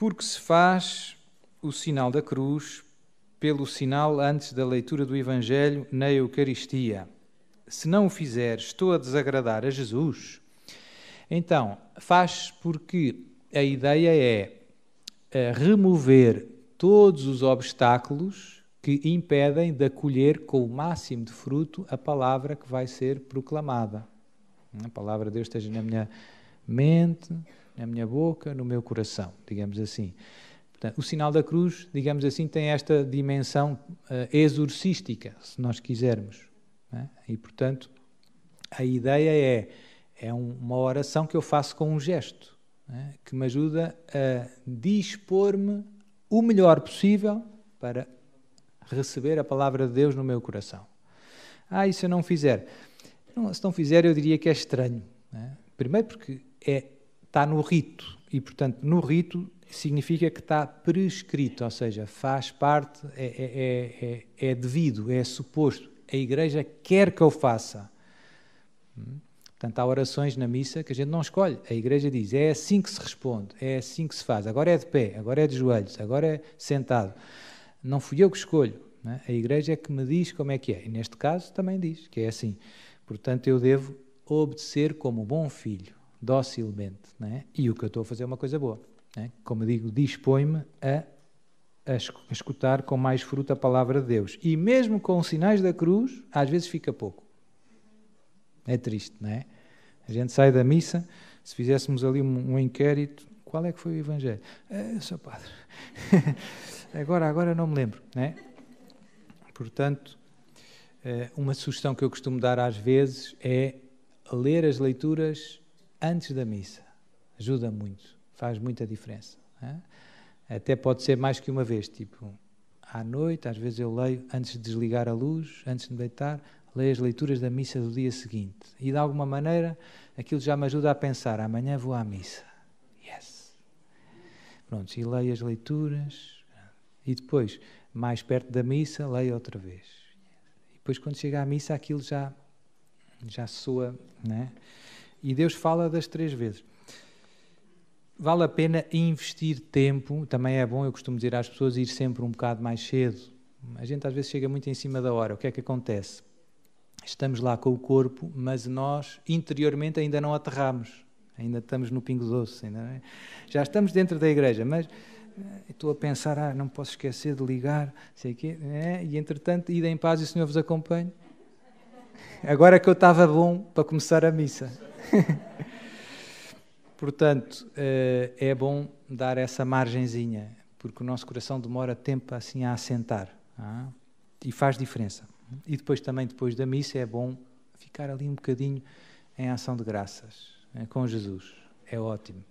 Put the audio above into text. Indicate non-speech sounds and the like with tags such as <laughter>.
porque se faz o sinal da cruz pelo sinal antes da leitura do Evangelho na Eucaristia. Se não o fizer, estou a desagradar a Jesus. Então, faz porque a ideia é eh, remover todos os obstáculos que impedem de acolher com o máximo de fruto a palavra que vai ser proclamada. A palavra de Deus esteja na minha mente, na minha boca, no meu coração, digamos assim. Portanto, o sinal da cruz, digamos assim, tem esta dimensão uh, exorcística, se nós quisermos. É? E, portanto, a ideia é, é um, uma oração que eu faço com um gesto, é? que me ajuda a dispor-me o melhor possível para receber a palavra de Deus no meu coração. Ah, e se eu não fizer? Não, se não fizer, eu diria que é estranho. É? Primeiro, porque é está no rito. E, portanto, no rito significa que está prescrito, ou seja, faz parte, é, é, é, é devido, é suposto. A Igreja quer que eu faça. Portanto, há orações na missa que a gente não escolhe. A Igreja diz: é assim que se responde, é assim que se faz. Agora é de pé, agora é de joelhos, agora é sentado. Não fui eu que escolho. A Igreja é que me diz como é que é. E neste caso também diz que é assim. Portanto, eu devo obedecer como bom filho docilmente. né? E o que eu estou a fazer é uma coisa boa. né? Como digo, dispõe-me a, a escutar com mais fruto a palavra de Deus. E mesmo com os sinais da cruz, às vezes fica pouco. É triste, não é? A gente sai da missa, se fizéssemos ali um, um inquérito, qual é que foi o Evangelho? Ah, eu sou padre. <laughs> agora, agora não me lembro, não é? Portanto, eh, uma sugestão que eu costumo dar às vezes é ler as leituras antes da missa. Ajuda muito, faz muita diferença. É? Até pode ser mais que uma vez, tipo, à noite, às vezes eu leio, antes de desligar a luz, antes de deitar, leio as leituras da missa do dia seguinte. E de alguma maneira aquilo já me ajuda a pensar: amanhã vou à missa. Yes! Pronto, e leio as leituras. E depois, mais perto da missa, leio outra vez. E depois, quando chega à missa, aquilo já, já soa, né? E Deus fala das três vezes. Vale a pena investir tempo, também é bom, eu costumo dizer às pessoas, ir sempre um bocado mais cedo. A gente às vezes chega muito em cima da hora. O que é que acontece? Estamos lá com o corpo, mas nós interiormente ainda não aterramos. Ainda estamos no pingo doce. Ainda é? Já estamos dentro da igreja, mas eh, estou a pensar, ah, não posso esquecer de ligar, sei quê, é? e entretanto, ida em paz e o Senhor vos acompanhe. Agora que eu estava bom para começar a missa. <laughs> Portanto, eh, é bom dar essa margenzinha, porque o nosso coração demora tempo assim a assentar tá? e faz diferença. E depois também, depois da missa, é bom ficar ali um bocadinho em ação de graças eh, com Jesus. É ótimo.